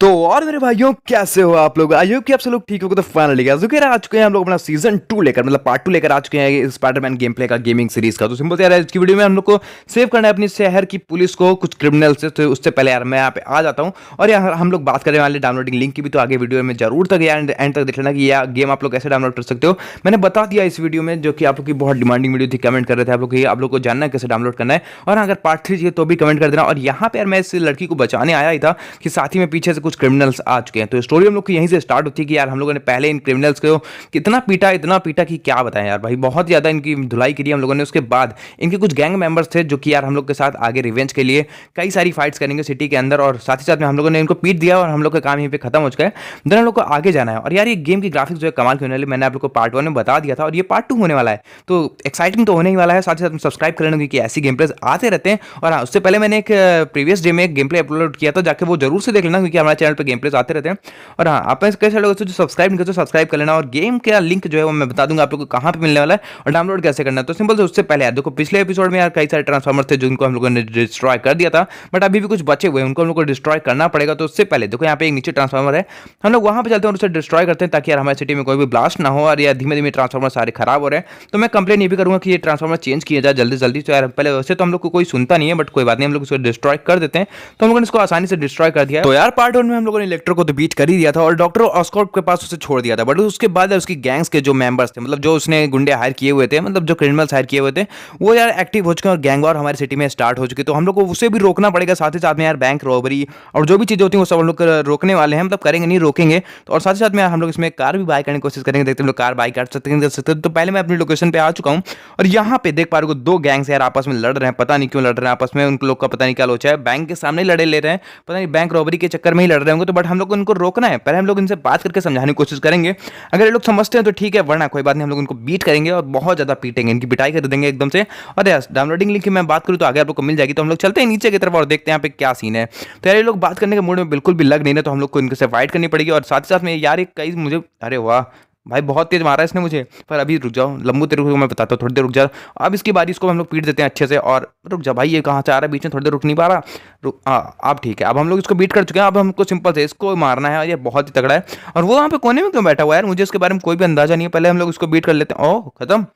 तो और मेरे भाइयों कैसे हो आप लोग आई होप कि आप सब लोग ठीक हो तो फाइनली आ चुके हैं हम लोग अपना सीजन टू लेकर मतलब पार्ट टू लेकर आ चुके हैं स्पाइडरमैन गेम प्ले का गेमिंग सीरीज का तो सिंपल यार आज की वीडियो में हम लोग को सेव करना है अपनी शहर की पुलिस को कुछ क्रिमिनल से तो उससे पहले यार मैं यहाँ पे आ जाता हूँ और यार हम लोग बात करने वाले डाउनलोडिंग लिंक की भी तो आगे वीडियो में जरूर तक यार एंड तक देख लेना कि यह गेम आप लोग कैसे डाउनलोड कर सकते हो मैंने बता दिया इस वीडियो में जो कि आप लोग की बहुत डिमांडिंग वीडियो थी कमेंट कर रहे थे आप लोग आप लोग को जानना है कैसे डाउनलोड करना है और हाँ, अगर पार्ट थ्री चाहिए तो भी कमेंट कर देना और यहाँ पर मैं इस लड़की को बचाने आया ही था कि साथ ही में पीछे कुछ क्रिमिनल्स आ चुके हैं तो स्टोरी हम लोग की यहीं से स्टार्ट होती है कि यार हम लोगों ने पहले इन क्रिमिनल्स को कितना पीटा इतना पीटा कि क्या बताएं यार भाई बहुत ज़्यादा इनकी धुलाई करी हम लोगों ने उसके बाद इनके कुछ गैंग मेंबर्स थे जो कि यार हम लोग के साथ आगे रिवेंज के लिए कई सारी फाइट्स करेंगे सिटी के अंदर और साथ ही साथ में हम लोगों ने इनको पीट दिया और हम लोग का काम यहीं पर खत्म हो चुका है दोनों हम लोग को आगे जाना है और यार ये गेम की ग्राफिक्स जो है कमाल की होने वाली मैंने आप लोग को पार्ट वन में बता दिया था और ये पार्ट टू होने वाला है तो एक्साइटिंग तो होने ही वाला है साथ ही साथ सब्सक्राइब कर लेना क्योंकि ऐसी गेम प्लेज आते रहते हैं और हाँ, उससे पहले मैंने एक प्रीवियस डे में एक गेम प्ले अपलोड किया था जाके वो जरूर से देख लेना क्योंकि हमारे हमारे चैनल पर गेम प्लेस आते रहते हैं और हाँ आप कैसे लोग जो सब्सक्राइब नहीं करते सब्सक्राइब तो कर लेना और गेम का लिंक जो है वो मैं बता दूंगा आप लोग को कहाँ पर मिलने वाला है और डाउनलोड कैसे करना है तो सिंपल से उससे पहले देखो पिछले एपिसोड में यार कई सारे ट्रांसफॉर्मर थे जिनको हम लोगों ने डिस्ट्रॉय कर दिया था बट अभी भी कुछ बचे हुए हैं उनको हम लोग को डिस्ट्रॉय करना पड़ेगा तो उससे पहले देखो यहाँ पे एक नीचे ट्रांसफॉर्मर है हम लोग वहाँ पर चलते हैं और उसे डिस्ट्रॉय करते हैं ताकि यार हमारे सिटी में कोई भी ब्लास्ट ना हो और या धीमे धीमे ट्रांसफॉर्मर सारे खराब हो रहे हैं तो मैं कंप्लेन ये भी करूँगा कि ये ट्रांसफॉर्मर चेंज किया जाए जल्दी जल्दी तो यार पहले वैसे तो हम लोग को कोई सुनता नहीं है बट कोई बात नहीं हम लोग उसको डिस्ट्रॉय कर देते हैं तो हम लोगों ने इसको आसानी से डिस्ट्रॉय कर दिया तो यार पार्ट राउंड में हम लोगों ने इलेक्ट्रो को तो बीट कर ही दिया था और डॉक्टर ऑस्कॉर्प के पास उसे छोड़ दिया था बट उसके बाद उसकी गैंग्स के जो मेंबर्स थे मतलब जो उसने गुंडे हायर किए हुए थे मतलब जो क्रिमिनल्स हायर किए हुए थे वो यार एक्टिव हो चुके और गैंग वॉर हमारी सिटी में स्टार्ट हो चुके तो हम लोग को उसे भी रोकना पड़ेगा साथ ही साथ में यार बैंक रॉबरी और जो भी चीज़ें होती हैं वो सब हम लोग रोकने वाले हैं मतलब करेंगे नहीं रोकेंगे तो और साथ ही साथ में हम लोग इसमें कार भी बाय करने की कोशिश करेंगे देखते हम लोग कार बाय कर सकते हैं सकते तो पहले मैं अपनी लोकेशन पर आ चुका हूँ और यहाँ पे देख पा रहे हो दो गैंग्स यार आपस में लड़ रहे हैं पता नहीं क्यों लड़ रहे हैं आपस में उन लोग का पता नहीं क्या लोचा है बैंक के सामने लड़े ले रहे हैं पता नहीं बैंक रॉबरी के चक्कर में ही लड़ रहे होंगे तो बट हम लोग उनको रोकना है पहले हम लोग इनसे बात करके समझाने की कोशिश करेंगे अगर ये लोग समझते हैं तो ठीक है वरना कोई बात नहीं हम लोग उनको बीट करेंगे और बहुत ज़्यादा पीटेंगे इनकी पिटाई कर देंगे एकदम से और यार डाउनलोडिंग लिंक की मैं बात करूँ तो आगे आप लोग को मिल जाएगी तो हम लोग चलते हैं नीचे की तरफ और देखते हैं यहाँ पे क्या सीन है तो यार ये लोग बात करने के मूड में बिल्कुल भी लग नहीं है तो हम लोग को इनसे फाइट करनी पड़ेगी और साथ ही साथ में यार कई मुझे अरे वाह भाई बहुत तेज मारा इसने मुझे पर अभी रुक जाओ लंबू तेरे को मैं बताता हूँ थोड़ी देर रुक जा अब इसकी बारी इसको हम लोग पीट देते हैं अच्छे से और रुक जा भाई ये कहाँ से आ रहा है बीच में थोड़ी देर रुक नहीं पा रहा रुक हाँ अब ठीक है अब हम लोग इसको बीट कर चुके हैं अब हमको सिंपल से इसको मारना है और ये बहुत ही तगड़ा है और वो वहाँ पे कोने में क्यों बैठा हुआ है यार मुझे इसके बारे में कोई भी अंदाजा नहीं है पहले हम लोग इसको बीट कर लेते हैं ओ खत्म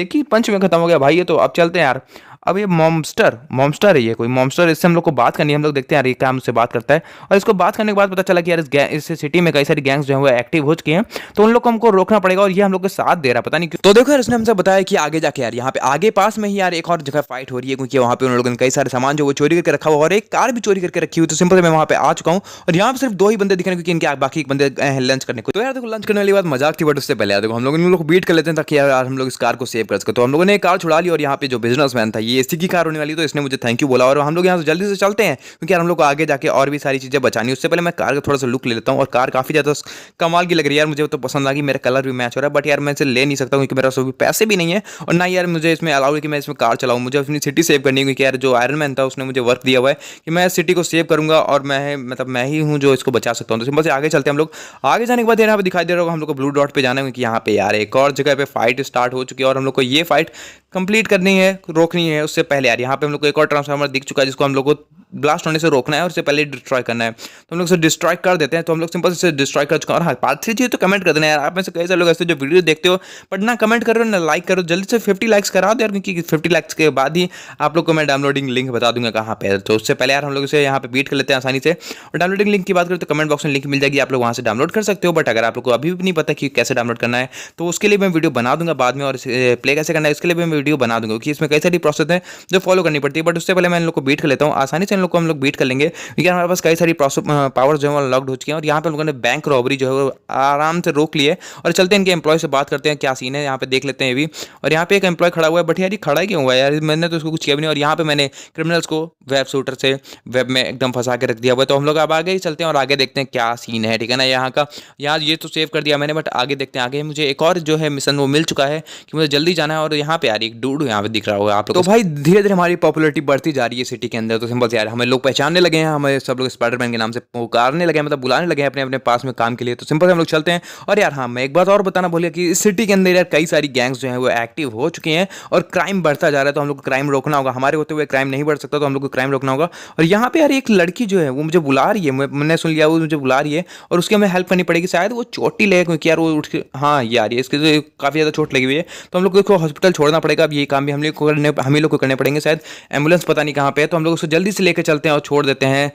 एक ही पंच में खत्म हो गया भाई ये तो अब चलते हैं यार अब ये मॉमस्टर मॉमस्टर है ये कोई मॉमस्टर इससे हम लोग को बात करनी है हम लोग देखते हैं यार ये क्या हमसे बात करता है और इसको बात करने के बाद पता चला कि यार इस, इस सिटी में कई सारी गैंग्स जो है वो एक्टिव हो चुके हैं तो उन लोग को हमको रोकना पड़ेगा और ये हम लोग के साथ दे रहा पता नहीं क्यों तो देखो यार इसने हमसे बताया कि आगे जाके यार यहाँ पे आगे पास में ही यार एक और जगह फाइट हो रही है क्योंकि वहाँ पे उन लोगों ने कई सारे सामान जो वो चोरी करके रखा हुआ और एक कार भी चोरी करके रखी हुई तो सिंपल मैं वहाँ पे आ चुका हूँ और यहाँ पर सिर्फ दो ही बंदे दिख रहे हैं क्योंकि इनके बाकी एक बंदे हैं लंच करने को तो यार देखो लंच करने वाली बात मजाक थी बट उससे पहले यार देखो हम लोग इन लोग बीट कर लेते हैं ताकि यार हम लोग इस कार को सेव कर सके तो हम लोगों ने कार छुड़ा ली और यहाँ पे जो बिजनेसमैन था ये बीएससी की कार होने वाली तो इसने मुझे थैंक यू बोला और हम लोग यहाँ से जल्दी से चलते हैं क्योंकि हम लोग को आगे जाकर और भी सारी चीज़ें बचानी उससे पहले मैं कार का थोड़ा सा लुक ले लेता हूँ और कार काफ़ी ज़्यादा कमाल की लग रही है यार मुझे तो पसंद आ गई मेरा कलर भी मैच हो रहा है बट यार मैं इसे ले नहीं सकता क्योंकि मेरा सभी पैसे भी नहीं है और ना यार मुझे इसमें अलाउड है कि मैं इसमें कार चलाऊँ मुझे अपनी सिटी सेव करनी है क्योंकि यार जो आयरन मैन था उसने मुझे वर्क दिया हुआ है कि मैं सिटी को सेव करूँगा और मैं मतलब मैं ही हूँ जो इसको बचा सकता हूँ तो बस आगे चलते हैं हम लोग आगे जाने के बाद यहाँ पर दिखाई दे रहा होगा हम लोग को ब्लू डॉट पर जाना है क्योंकि यहाँ पे यार एक और जगह पर फाइट स्टार्ट हो चुकी है और हम लोग को ये फाइट कंप्लीट करनी है रोकनी है है उससे पहले यार यहाँ पे हम लोग को एक और ट्रांसफार्मर दिख चुका है जिसको हम लोग को ब्लास्ट होने से रोकना है और उससे पहले डिस्ट्रॉय करना है तो हम लोग इसे डिस्ट्रॉय कर देते हैं तो हम लोग सिंपल से डिस्ट्रॉय कर चुका और हाँ पार्ट थ्री चाहिए तो कमेंट कर देना यार आप में से कई सारे लोग ऐसे जो वीडियो देखते हो बट ना कमेंट करो ना लाइक करो जल्दी से फिफ्टी लाइक्स करा दो यार क्योंकि फिफ्टी लाइक्स के बाद ही आप लोग को मैं डाउनलोडिंग लिंक बता दूंगा कहाँ पर तो उससे पहले यार हम लोग इसे यहाँ पर बीट कर लेते हैं आसानी से और डाउनलोडिंग लिंक की बात करें तो कमेंट बॉक्स में लिंक मिल जाएगी आप लोग वहाँ से डाउनलोड कर सकते हो बट अगर आप लोग को अभी भी नहीं पता कि कैसे डाउनलोड करना है तो उसके लिए मैं वीडियो बना दूंगा बाद में और प्ले कैसे करना है इसके लिए मैं वीडियो बना दूंगा क्योंकि इसमें कई सारी प्रोसेस है जो फॉलो करनी पड़ती है बट उससे पहले मैं इन लोग को बीट कर लेता हूँ आसानी से इन लोग को हम लोग बीट कर लेंगे क्योंकि हमारे पास कई सारी पावर जो है लॉक्ड हो चुकी है और यहाँ पर लोगों ने बैंक रॉबरी जो है आराम से रोक लिए और चलते हैं इनके एम्प्लॉय से बात करते हैं क्या सीन है यहाँ पे देख लेते हैं अभी और यहाँ पे एक एम्प्लॉय खड़ा हुआ है बट यार ये खड़ा क्यों हुआ है यार मैंने तो उसको कुछ किया भी नहीं और यहाँ पर मैंने क्रिमिनल्स को वेब शूटर से वेब में एकदम फंसा के रख दिया हुआ तो हम लोग अब आगे ही चलते हैं और आगे देखते हैं क्या सीन है ठीक है ना यहाँ का यहाँ ये तो सेव कर दिया मैंने बट आगे देखते हैं आगे मुझे एक और जो है मिशन वो मिल चुका है कि मुझे जल्दी जाना है और यहाँ पे यार एक डूड यहाँ पे दिख रहा होगा आप तो भाई धीरे धीरे हमारी पॉपुलरिटी बढ़ती जा रही है सिटी के अंदर तो सिंपल यार स्पाइडर हमें लोग पहचानने लगे हैं हमें सब लोग स्पाइडरमैन के नाम से पुकारने लगे हैं मतलब बुलाने लगे हैं अपने अपने पास में काम के लिए तो सिंपल से हम लोग चलते हैं और यार हाँ मैं एक बात और बताना भूलिए कि इस सिटी के अंदर यार कई सारी गैंग्स जो है वो एक्टिव हो चुकी हैं और क्राइम बढ़ता जा रहा है तो हम लोग को क्राइम रोकना होगा हमारे होते हुए क्राइम नहीं बढ़ सकता तो हम लोग को क्राइम रोकना होगा और यहाँ पर यार एक लड़की जो है वो मुझे बुला रही है मैंने सुन लिया वो मुझे बुला रही है और उसकी हमें हेल्प करनी पड़ेगी शायद वो चोटी लगे क्योंकि यार वो उठ के हाँ यार ये इसकी तो काफ़ी ज़्यादा चोट लगी हुई है तो हम लोग को हॉस्पिटल छोड़ना पड़ेगा अब ये काम भी हम लोग को करने हम लोग को करने पड़ेंगे शायद एम्बुलेंस पता नहीं कहाँ पर है तो हम लोग उसको जल्दी से लेकर लेकर चलते हैं और छोड़ देते हैं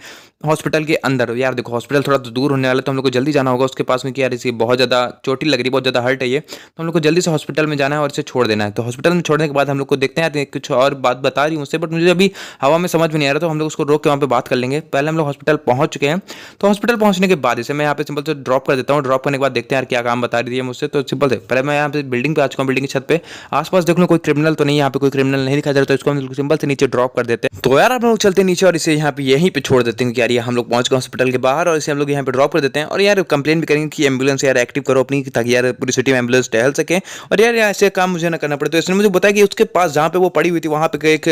हॉस्पिटल के अंदर यार देखो हॉस्पिटल थोड़ा तो दूर होने वाला तो हम लोग को जल्दी जाना होगा उसके पास में यार इसकी बहुत ज़्यादा चोटी लग रही बहुत ज़्यादा हर्ट है ये तो हम लोग को जल्दी से हॉस्पिटल में जाना है और इसे छोड़ देना है तो हॉस्पिटल में छोड़ने के बाद हम लोग को देखते हैं यार कुछ और बात बता रही हूँ उससे बट मुझे अभी हवा में समझ में नहीं आ रहा तो हम लोग उसको रोक के वहाँ पर बात कर लेंगे पहले हम लोग हॉस्पिटल पहुँच चुके हैं तो हॉस्पिटल पहुँचने के बाद इसे मैं यहाँ पे सिंपल से ड्रॉप कर देता हूँ ड्रॉप करने के बाद देखते हैं यार क्या काम बता रही है मुझसे तो सिंपल से पहले मैं यहाँ पे बिल्डिंग पर आ चुका हूँ बिल्डिंग की छत पे आसपास देख लो कोई क्रिमिनल तो नहीं यहाँ पे कोई क्रिमिनल नहीं दिखा जा रहा तो इसको हम सिंपल से नीचे ड्रॉप कर देते हैं तो यार हम लोग चलते नीचे और इसे यहाँ पे यहीं पे छोड़ देते हैं कि यार ये हम लोग पहुंच गए हॉस्पिटल के बाहर और इसे हम लोग यहाँ पे ड्रॉप कर देते हैं और यार कंप्लेन भी करेंगे कि एम्बुलेंस यार एक्टिव करो अपनी ताकि यार पूरी सिटी में एम्बुलेंस टहल सके और यार ऐसे काम मुझे ना करना पड़े तो इसने मुझे बताया कि उसके पास जहाँ पे वो पड़ी हुई थी वहाँ पे एक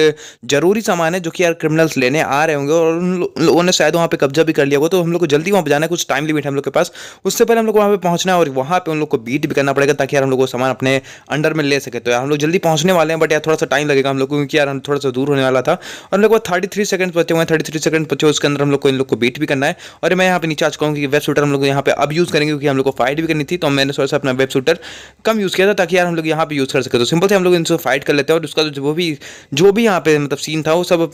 जरूरी सामान है जो कि यार क्रिमिनल्स लेने आ रहे होंगे और उन लोगों ने शायद वहाँ पे कब्जा भी कर लिया होगा तो हम लोग को जल्दी वहाँ पर जाना है कुछ टाइम लिमिट है हम लोग के पास उससे पहले हम लोग वहाँ पर पहुँचना है और वहाँ पर उन लोग को बीट भी करना पड़ेगा ताकि यार हम लोग को सामान अपने अंडर में ले सके तो यार हम लोग जल्दी पहुँचने वाले हैं बट यार थोड़ा सा टाइम लगेगा हम लोग को क्योंकि यार हम थोड़ा सा दूर होने वाला था और हम लोग थर्टी थ्री सेकंड बचे हुए हैं थर्टी थ्री सेकंड बचे उसके अंदर हम लोग को इन लोग को वेट भी करना है और मैं यहाँ पे नीचे आज कहूँ कि वेब शूटर हम लोग यहाँ पे अब यूज़ करेंगे क्योंकि हम लोग को फाइट भी करनी थी तो मैंने थोड़ा सा अपना वेब शूटर कम यूज़ किया था ताकि यार हम लोग यहाँ पर यूज़ कर सके तो सिंपल से हम लोग इनसे फाइट कर लेते हैं और उसका जो भी जो भी यहाँ पे मतलब सीन था वो सब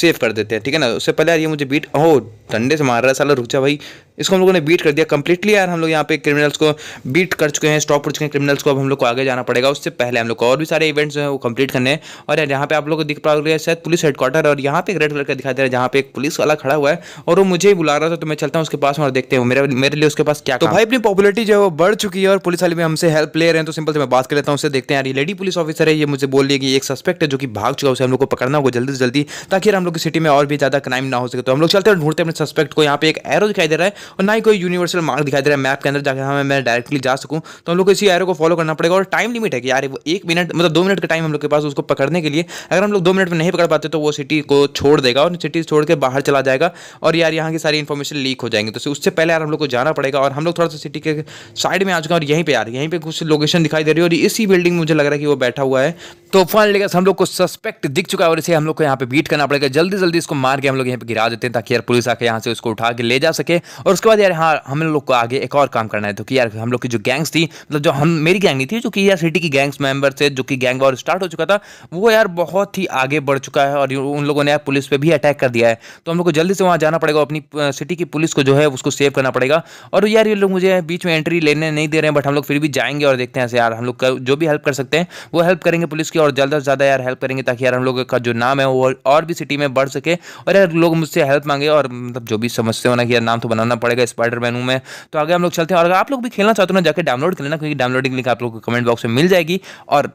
सेव कर देते हैं ठीक है ना उससे पहले यार ये मुझे बीट ओ डंडे से मार रहा है साला रुक जा भाई इसको हम लोगों ने बीट कर दिया कम्प्लीटली यार हम लोग यहाँ पे क्रिमिनल्स को बीट कर चुके हैं स्टॉप कर चुके हैं क्रिमिनल्स को अब हम लोग को आगे जाना पड़ेगा उससे पहले हम लोग को और भी सारे इवेंट्स हैं वो कंप्लीट करने हैं और यार यहाँ पे आप लोग को दिख पा रहा है शायद पुलिस हेडक्वार्टर और यहाँ पे एक रेड कलर का दिखाई दे रहा है जहाँ पे एक पुलिस वाला खड़ा हुआ है और वो मुझे ही बुला रहा था तो मैं चलता हूँ उसके पास और देखते हैं मेरे मेरे लिए उसके पास क्या तो भाई अपनी पॉपुलरिटी जो है वो बढ़ चुकी है और पुलिस वाले भी हमसे हेल्प ले रहे हैं तो सिंपल से मैं बात कर लेता हूँ उससे देखते हैं यार ये लेडी पुलिस ऑफिसर है ये मुझे बोल रही है कि एक सस्पेक्ट है जो कि भाग चुका है उसे हम लोग को पकड़ना होगा जल्दी से जल्दी ताकि हम लोग की सिटी में और भी ज़्यादा क्राइम ना हो सके तो हम लोग चलते हैं ढूंढते हैं अपने सस्पेक्ट को यहाँ पे एक एरो दिखाई दे रहा है और ना ही कोई यूनिवर्सल मार्क दिखाई दे रहा है मैप के अंदर जाकर हमें हाँ, मैं डायरेक्टली जा सकूँ तो हम लोग को इसी एरो को फॉलो करना पड़ेगा और टाइम लिमिट है कि यार वो एक मिनट मतलब दो मिनट का टाइम हम लोग के पास उसको पकड़ने के लिए अगर हम लोग दो मिनट में नहीं पकड़ पाते तो वो सिटी को छोड़ देगा और सिटी छोड़ के बाहर चला जाएगा और यार यहाँ की सारी इन्फॉर्मेशन लीक हो जाएंगी तो उससे पहले यार हम लोग को जाना पड़ेगा और हम लोग थोड़ा सा सिटी के साइड में आ चुका और यहीं पर यार यहीं पर कुछ लोकेशन दिखाई दे रही है और इसी बिल्डिंग में मुझे लग रहा है कि वो बैठा हुआ है तो फाइनल लेकर हम लोग को सस्पेक्ट दिख चुका है और इसे हम लोग को यहाँ पे बीट करना पड़ेगा जल्दी जल्दी इसको मार के हम लोग यहाँ पे गिरा देते हैं ताकि यार पुलिस आके यहाँ से उसको उठा के ले जा सके और उसके बाद यार हाँ हम लोग को आगे एक और काम करना है तो कि यार हम लोग की जो गैंग्स थी मतलब जो हम मेरी गैंग नहीं थी जो कि यार सिटी की गैंग्स मेंबर थे जो कि गैंग वॉर स्टार्ट हो चुका था वो यार बहुत ही आगे बढ़ चुका है और उन लोगों ने यार पुलिस पर भी अटैक कर दिया है तो हम लोग को जल्दी से वहाँ जाना पड़ेगा अपनी सिटी की पुलिस को जो है उसको सेव करना पड़ेगा और यार ये लोग मुझे बीच में एंट्री लेने नहीं दे रहे हैं बट हम लोग फिर भी जाएंगे और देखते हैं यार हम लोग जो भी हेल्प कर सकते हैं वो हेल्प करेंगे पुलिस की और ज़्यादा से ज़्यादा यार हेल्प करेंगे ताकि यार हम लोग का जो नाम है वो और भी सिटी में बढ़ सके और यार लोग मुझसे हेल्प मांगे और मतलब जो भी समस्या होना कि यार नाम तो बनाना पड़ेगा स्पाइडर मैनू में तो आगे हम लोग चलते हैं और अगर आप लोग भी खेलना चाहते हो ना जाकर डाउनलोड कर लेना क्योंकि डाउनलोडिंग लिंक आप लोग को कमेंट बॉक्स में मिल जाएगी और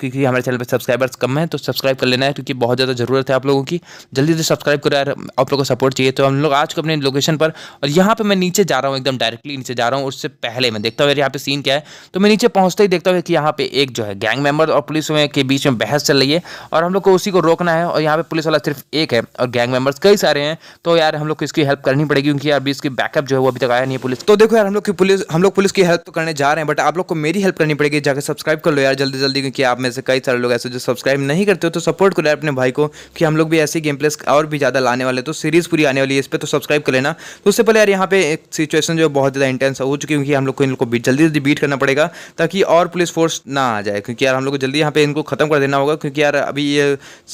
क्योंकि हमारे चैनल पर सब्सक्राइबर्स कम है तो सब्सक्राइब कर लेना है क्योंकि बहुत ज़्यादा ज़रूरत है आप लोगों की जल्दी से सब्सक्राइब करो यार आप लोगों को सपोर्ट चाहिए तो हम लोग आज को अपने लोकेशन पर और यहाँ पर मैं नीचे जा रहा हूँ एकदम डायरेक्टली नीचे जा रहा हूँ उससे पहले मैं देखता हूँ यार यहाँ पर सीन क्या है तो मैं नीचे पहुँचते ही देखता हूँ कि यहाँ पे एक जो है गैंग मेंबर और पुलिस के बीच में बहस चल रही है और हम लोग को उसी को रोकना है और यहाँ पे पुलिस वाला सिर्फ एक है और गैंग मेंबर्स कई सारे हैं तो यार हम लोग को इसकी हेल्प करनी पड़ेगी क्योंकि यार अभी इसकी बैकअप जो है वो अभी तक आया नहीं है पुलिस तो देखो यार हम लोग की पुलिस हम लोग पुलिस की हेल्प तो करने जा रहे हैं बट आप लोग को मेरी हेल्प करनी पड़ेगी जाकर सब्सक्राइब कर लो यार जल्दी जल्दी क्योंकि आप में से कई सारे लोग ऐसे जो सब्सक्राइब नहीं करते हो तो सपोर्ट करो अपने भाई को कि हम लोग भी ऐसे गेम प्लेस और भी ज़्यादा लाने वाले तो सीरीज़ पूरी आने वाली है इस पर तो सब्सक्राइब कर लेना तो उससे पहले यार यहाँ पे एक सिचुएशन जो बहुत ज़्यादा इंटेंस हो चुकी है क्योंकि हम लोग को इन लोग को बीट जल्दी जल्दी बीट करना पड़ेगा ताकि और पुलिस फोर्स ना आ जाए क्योंकि यार हम लोग को जल्दी यहाँ पे इनको खत्म कर देना होगा क्योंकि यार अभी ये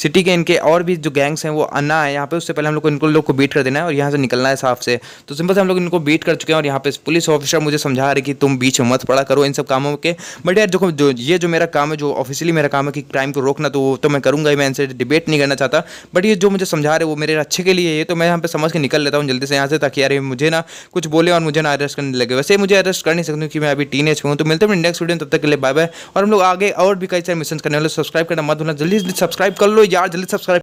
सिटी के इनके और भी जो गैंग्स हैं वो आना है यहाँ पे उससे पहले हम लोग को इनको लोग को बीट कर देना है और यहाँ से निकलना है साफ से तो सिंपल से हम लोग इनको बीट कर चुके हैं और यहाँ पे पुलिस ऑफिसर मुझे समझा रहे कि तुम बीच में मत पड़ा करो इन सब कामों के बट यार जो, जो ये जो मेरा काम है जो ऑफिस इसलिए मेरा काम है कि क्राइम को रोकना तो तो मैं करूँगा ही मैं इनसे डिबेट नहीं करना चाहता बट ये जो मुझे समझा रहे वो मेरे अच्छे के लिए है तो मैं यहाँ पे समझ के निकल लेता हूँ जल्दी से यहाँ से ताकि यार मुझे ना कुछ बोले और मुझे ना अरेस्ट करने लगे वैसे मुझे अरेस्ट कर नहीं सकती कि मैं अभी टीन एज हूँ तो मिलते हैं नेक्स्ट वीडियो तब तक के लिए बाय बाय और हम लोग आगे और भी कई सारे मिशन करने वाले सब्सक्राइब तो करना मत भूलना जल्दी सब्सक्राइब कर लो यार जल्दी सब्सक्राइब